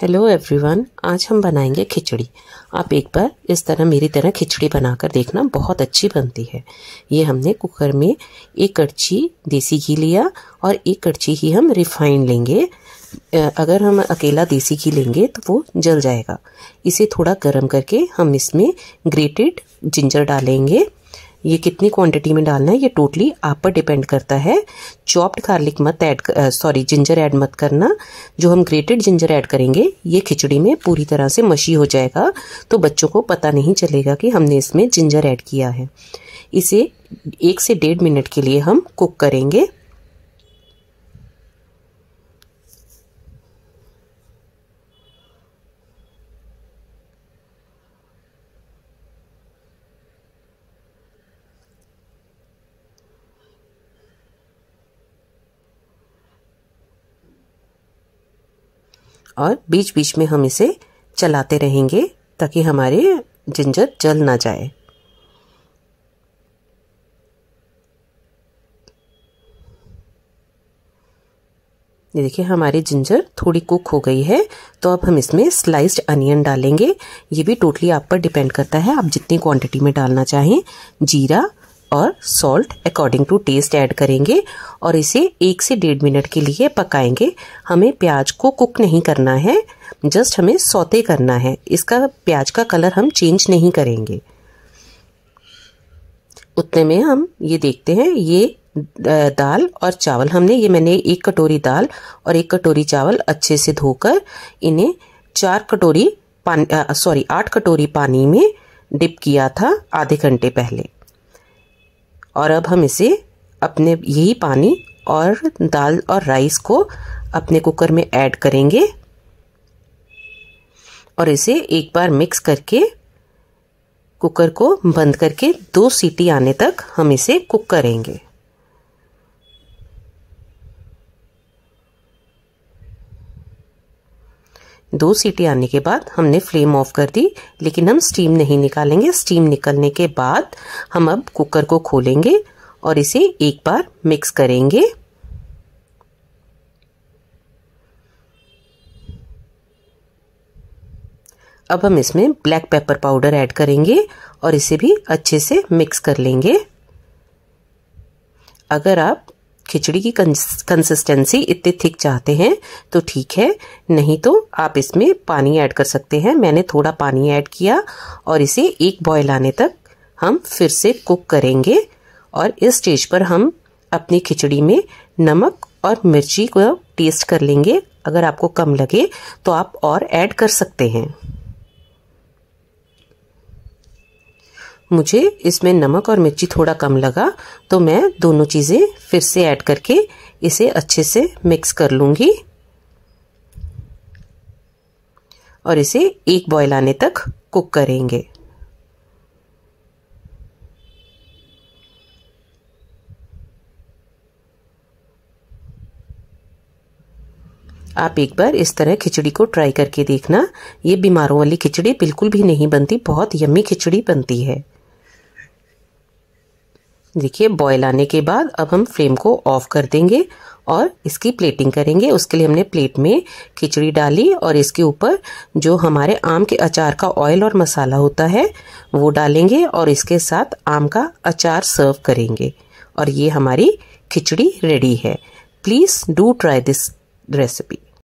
hello everyone आज हम बनाएंगे खिचड़ी आप एक बार इस तरह मेरी तरह खिचड़ी बनाकर देखना बहुत अच्छी बनती है ये हमने कुकर में एक कड़छी देसी घी लिया और एक कड़छी ही हम रिफाइंड लेंगे अगर हम अकेला देसी घी लेंगे तो वो जल जाएगा इसे थोड़ा गर्म करके हम इसमें ग्रेटेड जिंजर डालेंगे ये कितनी क्वांटिटी में डालना है ये टोटली आप पर डिपेंड करता है चॉप्ड गार्लिक मत ऐड सॉरी जिंजर ऐड मत करना जो हम ग्रेटेड जिंजर ऐड करेंगे ये खिचड़ी में पूरी तरह से मशी हो जाएगा तो बच्चों को पता नहीं चलेगा कि हमने इसमें जिंजर ऐड किया है इसे एक से डेढ़ मिनट के लिए हम कुक करेंगे और बीच बीच में हम इसे चलाते रहेंगे ताकि हमारे जिंजर जल ना जाए ये देखिए हमारी जिंजर थोड़ी कुक हो गई है तो अब हम इसमें स्लाइस्ड अनियन डालेंगे ये भी टोटली आप पर डिपेंड करता है आप जितनी क्वांटिटी में डालना चाहें जीरा और salt according to taste add करेंगे और इसे एक से डेढ़ मिनट के लिए पकाएंगे हमें प्याज को कुक नहीं करना है जस्ट हमें सौते करना है इसका प्याज का कलर हम चेंज नहीं करेंगे उतने में हम ये देखते हैं ये दाल और चावल हमने ये मैंने एक कटोरी दाल और एक कटोरी चावल अच्छे से धोकर इन्हें चार कटोरी पानी सॉरी आठ कटोरी पानी में डिप किया था आधे घंटे पहले और अब हम इसे अपने यही पानी और दाल और राइस को अपने कुकर में ऐड करेंगे और इसे एक बार मिक्स करके कुकर को बंद करके दो सीटी आने तक हम इसे कुक करेंगे दो सीटी आने के बाद हमने फ्लेम ऑफ कर दी लेकिन हम स्टीम नहीं निकालेंगे स्टीम निकलने के बाद हम अब कुकर को खोलेंगे और इसे एक बार मिक्स करेंगे अब हम इसमें ब्लैक पेपर पाउडर ऐड करेंगे और इसे भी अच्छे से मिक्स कर लेंगे अगर आप खिचड़ी की कंसिस्टेंसी इतनी थिक चाहते हैं तो ठीक है नहीं तो आप इसमें पानी ऐड कर सकते हैं मैंने थोड़ा पानी ऐड किया और इसे एक बॉयल आने तक हम फिर से कुक करेंगे और इस स्टेज पर हम अपनी खिचड़ी में नमक और मिर्ची को टेस्ट कर लेंगे अगर आपको कम लगे तो आप और ऐड कर सकते हैं मुझे इसमें नमक और मिर्ची थोड़ा कम लगा तो मैं दोनों चीज़ें फिर से ऐड करके इसे अच्छे से मिक्स कर लूँगी और इसे एक बॉयल आने तक कुक करेंगे आप एक बार इस तरह खिचड़ी को ट्राई करके देखना ये बीमारों वाली खिचड़ी बिल्कुल भी नहीं बनती बहुत यम्मी खिचड़ी बनती है देखिए बॉयल आने के बाद अब हम फ्लेम को ऑफ कर देंगे और इसकी प्लेटिंग करेंगे उसके लिए हमने प्लेट में खिचड़ी डाली और इसके ऊपर जो हमारे आम के अचार का ऑयल और मसाला होता है वो डालेंगे और इसके साथ आम का अचार सर्व करेंगे और ये हमारी खिचड़ी रेडी है please do try this recipe